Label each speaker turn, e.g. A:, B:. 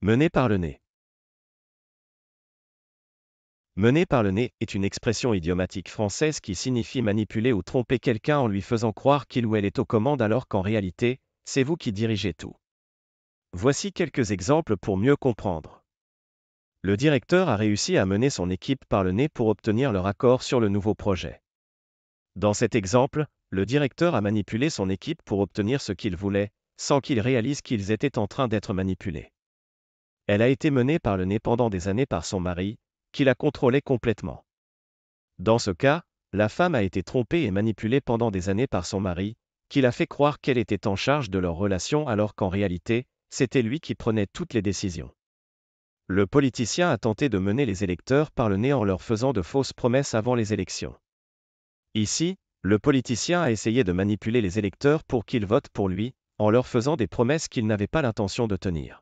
A: Mener par le nez.
B: Mener par le nez est une expression idiomatique française qui signifie manipuler ou tromper quelqu'un en lui faisant croire qu'il ou elle est aux commandes alors qu'en réalité, c'est vous qui dirigez tout. Voici quelques exemples pour mieux comprendre. Le directeur a réussi à mener son équipe par le nez pour obtenir leur accord sur le nouveau projet. Dans cet exemple, le directeur a manipulé son équipe pour obtenir ce qu'il voulait, sans qu'il réalise qu'ils étaient en train d'être manipulés. Elle a été menée par le nez pendant des années par son mari, qui la contrôlait complètement. Dans ce cas, la femme a été trompée et manipulée pendant des années par son mari, qui l'a fait croire qu'elle était en charge de leur relation alors qu'en réalité, c'était lui qui prenait toutes les décisions. Le politicien a tenté de mener les électeurs par le nez en leur faisant de fausses promesses avant les élections. Ici, le politicien a essayé de manipuler les électeurs pour qu'ils votent pour lui, en leur faisant des promesses qu'il n'avait pas l'intention de tenir.